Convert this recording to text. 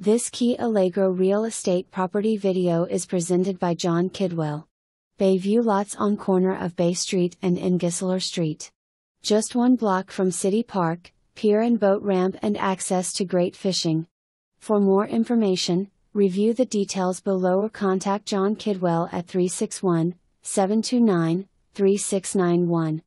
This Key Allegro real estate property video is presented by John Kidwell. Bayview Lots on corner of Bay Street and in Street. Just one block from City Park, pier and boat ramp and access to great fishing. For more information, review the details below or contact John Kidwell at 361 729 3691.